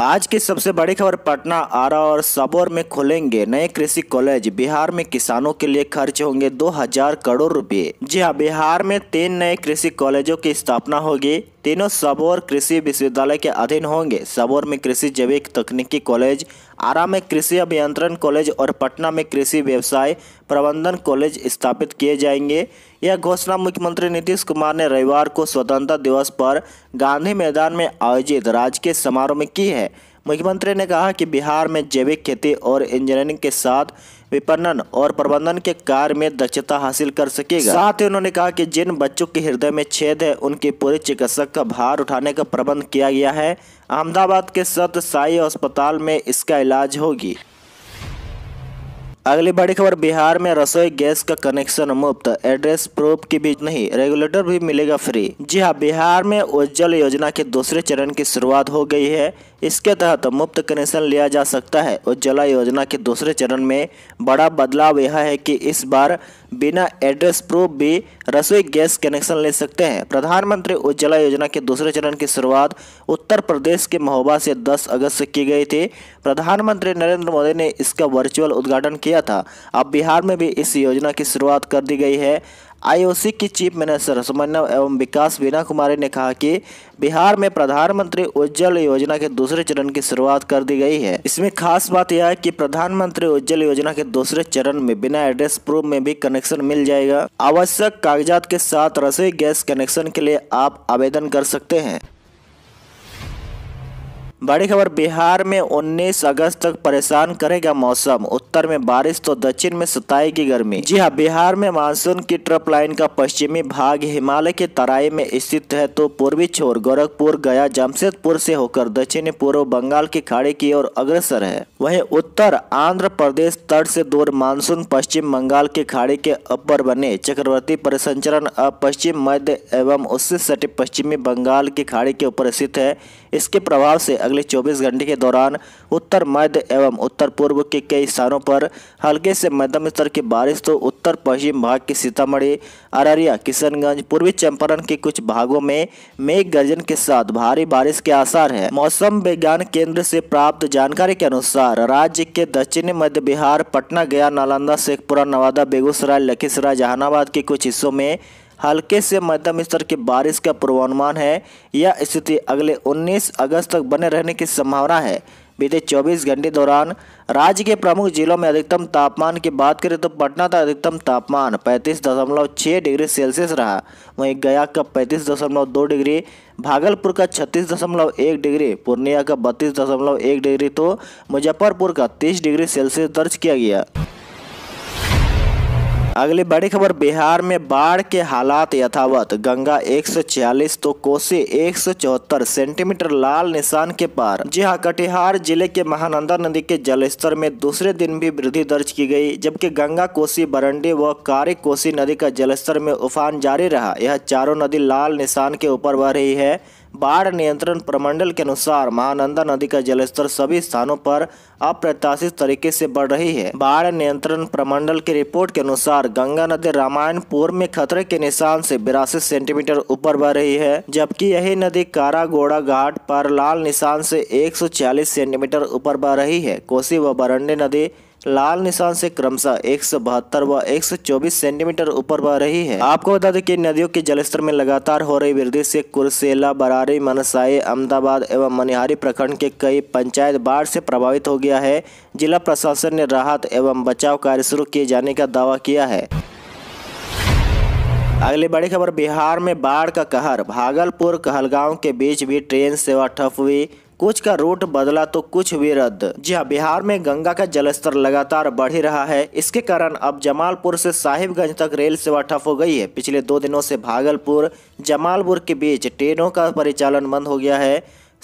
आज की सबसे बड़ी खबर पटना आरा और सबौर में खोलेंगे नए कृषि कॉलेज बिहार में किसानों के लिए खर्च होंगे 2000 करोड़ रुपए जी हाँ बिहार में तीन नए कृषि कॉलेजों की स्थापना होगी तीनों सबौर कृषि विश्वविद्यालय के अधीन होंगे सबौर में कृषि जैविक तकनीकी कॉलेज आरा में कृषि अभियंत्रण कॉलेज और पटना में कृषि व्यवसाय प्रबंधन कॉलेज स्थापित किए जाएंगे यह घोषणा मुख्यमंत्री नीतीश कुमार ने रविवार को स्वतंत्रता दिवस पर गांधी मैदान में आयोजित राजकीय समारोह में की है मुख्यमंत्री ने कहा कि बिहार में जैविक खेती और इंजीनियरिंग के साथ विपणन और प्रबंधन के कार्य में दक्षता हासिल कर सकेगा साथ ही उन्होंने कहा कि जिन बच्चों के हृदय में छेद है उनके पूरे चिकित्सक का भार उठाने का प्रबंध किया गया है अहमदाबाद के सत साई अस्पताल में इसका इलाज होगी अगली बड़ी खबर बिहार में रसोई गैस का कनेक्शन मुफ्त एड्रेस प्रूफ के बीच नहीं रेगुलेटर भी मिलेगा फ्री जी हाँ बिहार में उज्जवल योजना के दूसरे चरण की शुरुआत हो गई है इसके तहत मुफ्त कनेक्शन लिया जा सकता है उज्ज्वला योजना के दूसरे चरण में बड़ा बदलाव यह है कि इस बार बिना एड्रेस प्रूफ भी रसोई गैस कनेक्शन ले सकते हैं प्रधानमंत्री उज्ज्वला योजना के दूसरे चरण की शुरुआत उत्तर प्रदेश के महोबा से 10 अगस्त से की गई थी प्रधानमंत्री नरेंद्र मोदी ने इसका वर्चुअल उद्घाटन किया था अब बिहार में भी इस योजना की शुरुआत कर दी गई है आईओसी की चीफ मिनिस्टर समन्वय एवं विकास वीना कुमारी ने कहा कि बिहार में प्रधानमंत्री उज्जवल योजना के दूसरे चरण की शुरुआत कर दी गई है इसमें खास बात यह है कि प्रधानमंत्री उज्जवल योजना के दूसरे चरण में बिना एड्रेस प्रूफ में भी कनेक्शन मिल जाएगा आवश्यक कागजात के साथ रसोई गैस कनेक्शन के लिए आप आवेदन कर सकते हैं बड़ी खबर बिहार में 19 अगस्त तक परेशान करेगा मौसम उत्तर में बारिश तो दक्षिण में सताएगी गर्मी जी हाँ बिहार में मानसून की ट्रप लाइन का पश्चिमी भाग हिमालय के तराई में स्थित है तो पूर्वी छोर गोरखपुर गया जमशेदपुर से होकर दक्षिणी पूर्व बंगाल की खाड़ी की ओर अग्रसर है वही उत्तर आंध्र प्रदेश तट से दूर मानसून पश्चिम बंगाल की खाड़ी के अपर बने चक्रवर्ती परिसंचरण अब पश्चिम मध्य एवं उससे सटे पश्चिमी बंगाल की खाड़ी के ऊपर स्थित है इसके प्रभाव से अगले 24 घंटे के दौरान उत्तर मध्य एवं उत्तर पूर्व के कई स्थानों पर हल्के से मध्यम स्तर की बारिश तो उत्तर पश्चिम भाग के सीतामढ़ी अररिया किशनगंज पूर्वी चंपारण के कुछ भागों में मेघ गर्जन के साथ भारी बारिश के आसार है मौसम विज्ञान केंद्र से प्राप्त जानकारी के अनुसार राज्य के दक्षिणी मध्य बिहार पटना गया नालंदा शेखपुरा नवादा बेगूसराय लखीसराय जहानाबाद के कुछ हिस्सों में हल्के से मध्यम स्तर की बारिश का पूर्वानुमान है यह स्थिति अगले 19 अगस्त तक बने रहने की संभावना है बीते 24 घंटे दौरान राज्य के प्रमुख जिलों में अधिकतम तापमान की बात करें तो पटना का अधिकतम तापमान 35.6 डिग्री सेल्सियस रहा वहीं गया का 35.2 डिग्री भागलपुर का 36.1 डिग्री पूर्णिया का 32.1 डिग्री तो मुजफ्फरपुर का 30 डिग्री सेल्सियस दर्ज किया गया अगली बड़ी खबर बिहार में बाढ़ के हालात यथावत गंगा 140 तो कोसी 174 सेंटीमीटर लाल निशान के पार जी हाँ कटिहार जिले के महानंदा नदी के जलस्तर में दूसरे दिन भी वृद्धि दर्ज की गई जबकि गंगा कोसी बरंडी व कारी कोसी नदी का जलस्तर में उफान जारी रहा यह चारों नदी लाल निशान के ऊपर बह रही है बाढ़ नियंत्रण प्रमंडल के अनुसार महानंदा नदी का जलस्तर सभी स्थानों पर अप्रत्याशित तरीके से बढ़ रही है बाढ़ नियंत्रण प्रमंडल की रिपोर्ट के अनुसार गंगा नदी रामायणपुर में खतरे के निशान से बिरासी सेंटीमीटर ऊपर बह रही है जबकि यही नदी कारागोड़ा घाट पर लाल निशान से 140 सेंटीमीटर ऊपर बह रही है कोसी व बरंडी नदी लाल निशान से क्रमशः एक व एक सेंटीमीटर ऊपर बह रही है आपको बता दें कि नदियों के जलस्तर में लगातार हो रही वृद्धि से कुरसेला बरारी मनसाई अहमदाबाद एवं मनिहारी प्रखंड के कई पंचायत बाढ़ से प्रभावित हो गया है जिला प्रशासन ने राहत एवं बचाव कार्य शुरू किए जाने का दावा किया है अगली बड़ी खबर बिहार में बाढ़ का कहर भागलपुर कहलगांव के बीच भी ट्रेन सेवा ठप हुई कुछ का रूट बदला तो कुछ भी रद्द जी हाँ बिहार में गंगा का जलस्तर लगातार बढ़ ही रहा है इसके कारण अब जमालपुर से साहिबगंज तक रेल सेवा ठप हो गई है पिछले दो दिनों से भागलपुर जमालपुर के बीच ट्रेनों का परिचालन बंद हो गया है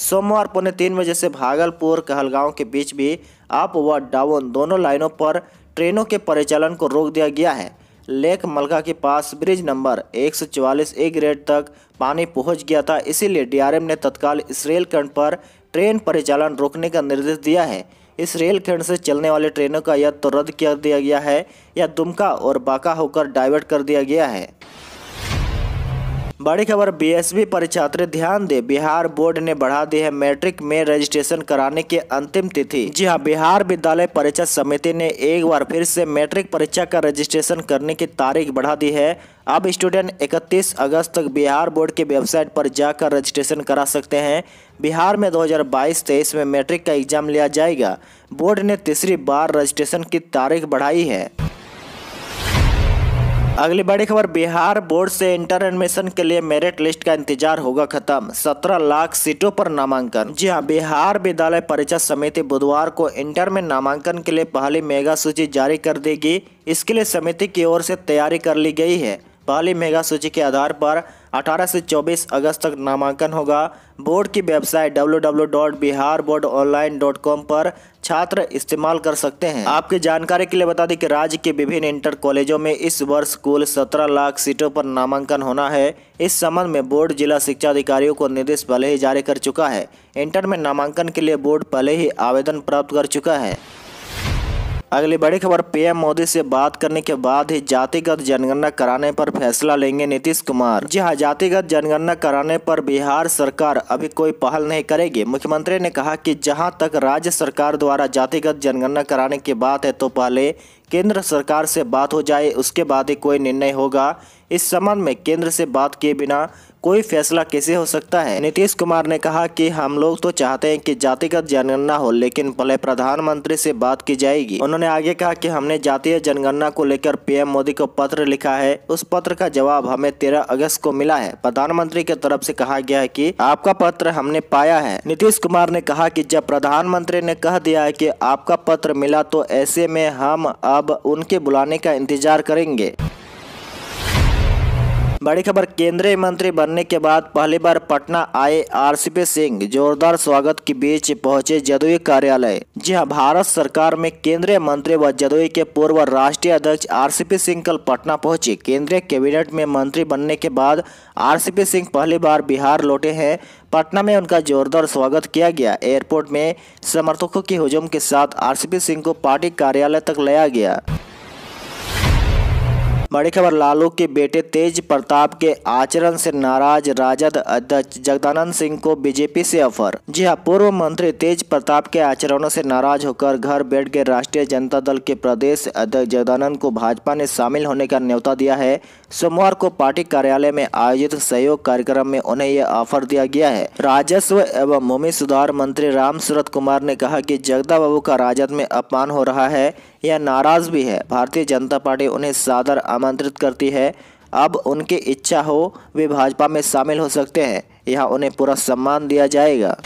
सोमवार पौने तीन बजे से भागलपुर कहलगांव के बीच भी अप व डाउन दोनों लाइनों पर ट्रेनों के परिचालन को रोक दिया गया है लेक मलका के पास ब्रिज नंबर 144 ए ग्रेड तक पानी पहुंच गया था इसीलिए डीआरएम ने तत्काल इस रेलखंड पर ट्रेन परिचालन रोकने का निर्देश दिया है इस रेलखंड से चलने वाले ट्रेनों का या तो रद्द कर दिया गया है या दुमका और बाका होकर डाइवर्ट कर दिया गया है बड़ी खबर बीएसबी पर छात्र ध्यान दे बिहार बोर्ड ने बढ़ा दी है मैट्रिक में रजिस्ट्रेशन कराने की अंतिम तिथि जी हाँ बिहार विद्यालय परीक्षा समिति ने एक बार फिर से मैट्रिक परीक्षा का रजिस्ट्रेशन करने की तारीख बढ़ा दी है अब स्टूडेंट 31 अगस्त तक बिहार बोर्ड की वेबसाइट पर जाकर रजिस्ट्रेशन करा सकते हैं बिहार में 2022-23 में मैट्रिक का एग्जाम लिया जाएगा बोर्ड ने तीसरी बार रजिस्ट्रेशन की तारीख बढ़ाई है अगली बड़ी खबर बिहार बोर्ड से इंटर एडमिशन के लिए मेरिट लिस्ट का इंतजार होगा खत्म सत्रह लाख सीटों पर नामांकन जी हाँ बिहार विद्यालय परीक्षा समिति बुधवार को इंटर में नामांकन के लिए पहली मेगा सूची जारी कर देगी इसके लिए समिति की ओर से तैयारी कर ली गई है पहली मेगा सूची के आधार पर 18 से 24 अगस्त तक नामांकन होगा बोर्ड की वेबसाइट डब्ल्यू पर छात्र इस्तेमाल कर सकते हैं आपकी जानकारी के लिए बता दें कि राज्य के विभिन्न इंटर कॉलेजों में इस वर्ष कुल 17 लाख सीटों पर नामांकन होना है इस संबंध में बोर्ड जिला शिक्षा अधिकारियों को निर्देश पहले ही जारी कर चुका है इंटर में नामांकन के लिए बोर्ड पहले ही आवेदन प्राप्त कर चुका है अगली बड़ी खबर पीएम मोदी से बात करने के बाद ही जातिगत जनगणना कराने पर फैसला लेंगे नीतीश कुमार जी हाँ जातिगत जनगणना कराने पर बिहार सरकार अभी कोई पहल नहीं करेगी मुख्यमंत्री ने कहा कि जहां तक राज्य सरकार द्वारा जातिगत जनगणना कराने की बात है तो पहले केंद्र सरकार से बात हो जाए उसके बाद ही कोई निर्णय होगा इस संबंध में केंद्र से बात किए बिना कोई फैसला कैसे हो सकता है नीतीश कुमार ने कहा कि हम लोग तो चाहते हैं कि जातिगत जनगणना हो लेकिन पहले प्रधानमंत्री से बात की जाएगी उन्होंने आगे कहा कि हमने जातीय जनगणना को लेकर पीएम मोदी को पत्र लिखा है उस पत्र का जवाब हमें तेरह अगस्त को मिला है प्रधानमंत्री के तरफ से कहा गया है कि आपका पत्र हमने पाया है नीतीश कुमार ने कहा की जब प्रधानमंत्री ने कह दिया है की आपका पत्र मिला तो ऐसे में हम अब उनके बुलाने का इंतजार करेंगे बड़ी खबर केंद्रीय मंत्री बनने के बाद पहली बार पटना आए आरसीपी सिंह जोरदार स्वागत के बीच पहुंचे जदयू कार्यालय जी हां भारत सरकार में केंद्रीय मंत्री व जदयू के पूर्व राष्ट्रीय अध्यक्ष आरसीपी सिंह कल पटना पहुंचे केंद्रीय कैबिनेट में मंत्री बनने के बाद आरसीपी सिंह पहली बार बिहार लौटे हैं पटना में उनका जोरदार स्वागत किया गया एयरपोर्ट में समर्थकों के हुजूम के साथ आर सिंह को पार्टी कार्यालय तक लाया गया बड़ी खबर लालू के बेटे तेज प्रताप के आचरण से नाराज राजद अध्यक्ष जगदानंद सिंह को बीजेपी से ऑफर जी हाँ पूर्व मंत्री तेज प्रताप के आचरणों से नाराज होकर घर बैठ गए राष्ट्रीय जनता दल के प्रदेश अध्यक्ष जगदानंद को भाजपा ने शामिल होने का न्यौता दिया है सोमवार को पार्टी कार्यालय में आयोजित सहयोग कार्यक्रम में उन्हें यह ऑफर दिया गया है राजस्व एवं भूमि सुधार मंत्री राम सूरत कुमार ने कहा की जगदा बाबू का राजद में अपमान हो रहा है या नाराज़ भी है भारतीय जनता पार्टी उन्हें सादर आमंत्रित करती है अब उनकी इच्छा हो वे भाजपा में शामिल हो सकते हैं यहाँ उन्हें पूरा सम्मान दिया जाएगा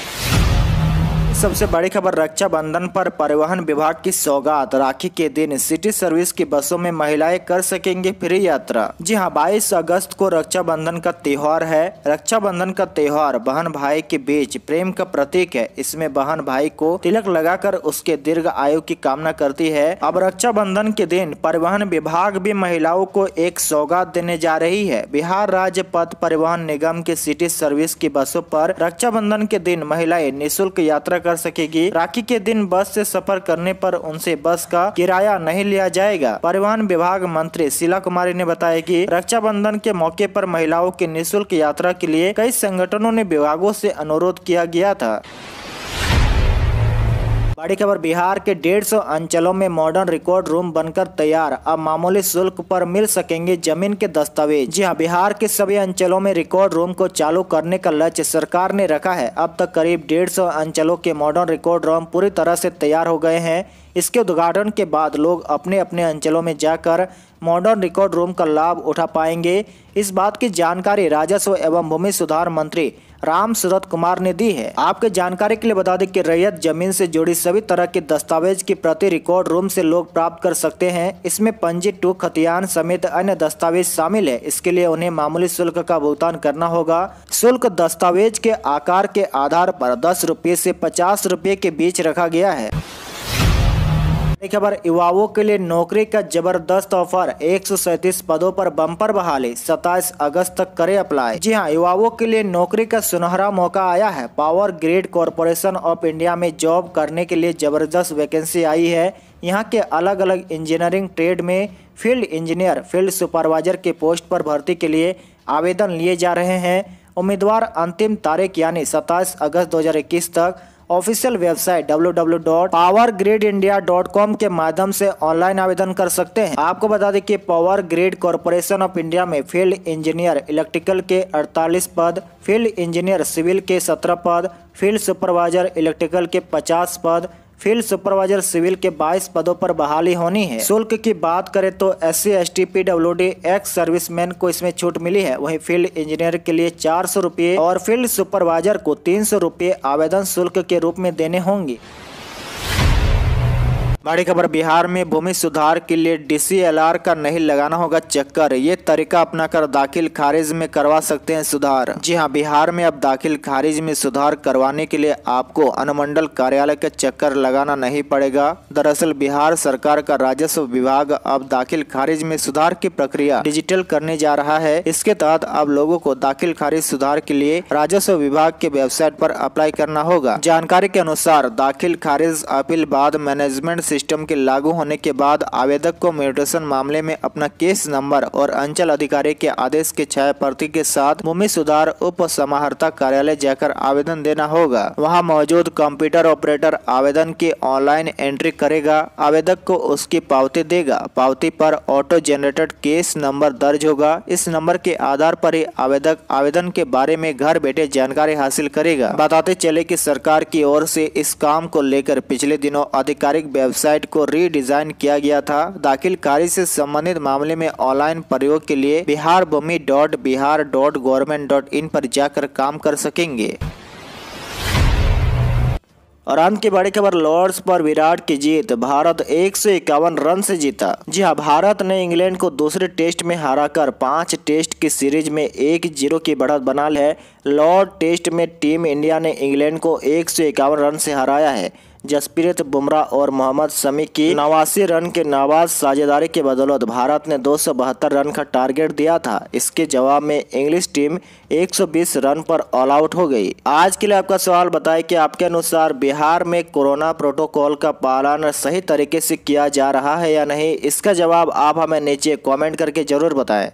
सबसे बड़ी खबर रक्षाबंधन पर परिवहन विभाग की सौगात राखी के दिन सिटी सर्विस की बसों में महिलाएं कर सकेंगे फ्री यात्रा जी हाँ बाईस अगस्त को रक्षाबंधन का त्योहार है रक्षाबंधन का त्योहार बहन भाई के बीच प्रेम का प्रतीक है इसमें बहन भाई को तिलक लगाकर उसके दीर्घ आयु की कामना करती है अब रक्षा के दिन परिवहन विभाग भी महिलाओं को एक सौगात देने जा रही है बिहार राज्य पथ परिवहन निगम के सिटी सर्विस की बसों पर रक्षाबंधन के दिन महिलाएं निःशुल्क यात्रा कर सकेगी राखी के दिन बस से सफर करने पर उनसे बस का किराया नहीं लिया जाएगा परिवहन विभाग मंत्री शीला कुमारी ने बताया कि रक्षाबंधन के मौके पर महिलाओं की निःशुल्क यात्रा के लिए कई संगठनों ने विभागों से अनुरोध किया गया था बड़ी खबर बिहार के डेढ़ सौ अंचलों में मॉडर्न रिकॉर्ड रूम बनकर तैयार अब मामूली शुल्क पर मिल सकेंगे जमीन के दस्तावेज जी हाँ बिहार के सभी अंचलों में रिकॉर्ड रूम को चालू करने का लक्ष्य सरकार ने रखा है अब तक करीब डेढ़ सौ अंचलों के मॉडर्न रिकॉर्ड रूम पूरी तरह से तैयार हो गए हैं इसके उद्घाटन के बाद लोग अपने अपने अंचलों में जाकर मॉडर्न रिकॉर्ड रूम का लाभ उठा पाएंगे इस बात की जानकारी राजस्व एवं भूमि सुधार मंत्री राम सूरत कुमार ने दी है आपके जानकारी के लिए बता दें कि रैयत जमीन से जुड़ी सभी तरह के दस्तावेज की प्रति रिकॉर्ड रूम से लोग प्राप्त कर सकते हैं इसमें पंजी टू खतियान समेत अन्य दस्तावेज शामिल है इसके लिए उन्हें मामूली शुल्क का भुगतान करना होगा शुल्क दस्तावेज के आकार के आधार पर दस रूपए ऐसी पचास रूपए के बीच रखा गया है खबर युवाओं के लिए नौकरी का जबरदस्त ऑफर एक पदों पर बम्पर बहाली 27 अगस्त तक करें अप्लाई जी हां युवाओं के लिए नौकरी का सुनहरा मौका आया है power grid corporation of India में जॉब करने के लिए जबरदस्त वैकेंसी आई है यहाँ के अलग अलग इंजीनियरिंग ट्रेड में फील्ड इंजीनियर फील्ड सुपरवाइजर के पोस्ट पर भर्ती के लिए आवेदन लिए जा रहे हैं उम्मीदवार अंतिम तारीख यानी सत्ताईस अगस्त दो तक ऑफिशियल वेबसाइट डब्ल्यू के माध्यम से ऑनलाइन आवेदन कर सकते हैं आपको बता दें कि power grid corporation of India में फील्ड इंजीनियर इलेक्ट्रिकल के 48 पद फील्ड इंजीनियर सिविल के 17 पद फील्ड सुपरवाइजर इलेक्ट्रिकल के 50 पद फील्ड सुपरवाइजर सिविल के 22 पदों पर बहाली होनी है शुल्क की बात करें तो S C S T P W D ex serviceman को इसमें छूट मिली है वहीं फील्ड इंजीनियर के लिए चार सौ और फील्ड सुपरवाइजर को तीन सौ आवेदन शुल्क के रूप में देने होंगे बड़ी खबर बिहार में भूमि सुधार के लिए डीसीएलआर का नहीं लगाना होगा चक्कर ये तरीका अपनाकर दाखिल खारिज में करवा सकते हैं सुधार जी हाँ बिहार में अब दाखिल खारिज में सुधार करवाने के लिए आपको अनुमंडल कार्यालय का चक्कर लगाना नहीं पड़ेगा दरअसल बिहार सरकार का राजस्व विभाग अब दाखिल खारिज में सुधार की प्रक्रिया डिजिटल करने जा रहा है इसके तहत अब लोगो को दाखिल खारिज सुधार के लिए राजस्व विभाग के वेबसाइट आरोप अप्लाई करना होगा जानकारी के अनुसार दाखिल खारिज अपील बाद मैनेजमेंट सिस्टम के लागू होने के बाद आवेदक को म्यूटेशन मामले में अपना केस नंबर और अंचल अधिकारी के आदेश के छाया प्रति के साथ भूमि सुधार उप समाहर्ता कार्यालय जाकर आवेदन देना होगा वहाँ मौजूद कंप्यूटर ऑपरेटर आवेदन की ऑनलाइन एंट्री करेगा आवेदक को उसकी पावती देगा पावती पर ऑटो जनरेटेड केस नंबर दर्ज होगा इस नंबर के आधार पर ही आवेदक आवेदन के बारे में घर बैठे जानकारी हासिल करेगा बताते चले कि सरकार की ओर से इस काम को लेकर पिछले दिनों आधिकारिक वेबसाइट वेबसाइट को रीडिजाइन किया गया था दाखिल कार्य से संबंधित मामले में ऑनलाइन प्रयोग के लिए बिहार भूमि डॉट बिहार डॉट गवर्नमेंट डॉट इन पर जाकर काम कर सकेंगे और अंत की बड़ी खबर लॉर्ड्स पर विराट की जीत भारत एक सौ इक्यावन रन से जीता जी हाँ भारत ने इंग्लैंड को दूसरे टेस्ट में हराकर पांच टेस्ट की सीरीज में एक जीरो की बढ़त बना है लॉर्ड टेस्ट में टीम इंडिया ने इंग्लैंड को एक रन से हराया है जसप्रीत बुमराह और मोहम्मद शमी की नवासी रन के नवाज साझेदारी के बदौलत भारत ने दो रन का टारगेट दिया था इसके जवाब में इंग्लिश टीम 120 रन पर ऑल आउट हो गई आज के लिए आपका सवाल बताए कि आपके अनुसार बिहार में कोरोना प्रोटोकॉल का पालन सही तरीके से किया जा रहा है या नहीं इसका जवाब आप हमें नीचे कॉमेंट करके जरूर बताएं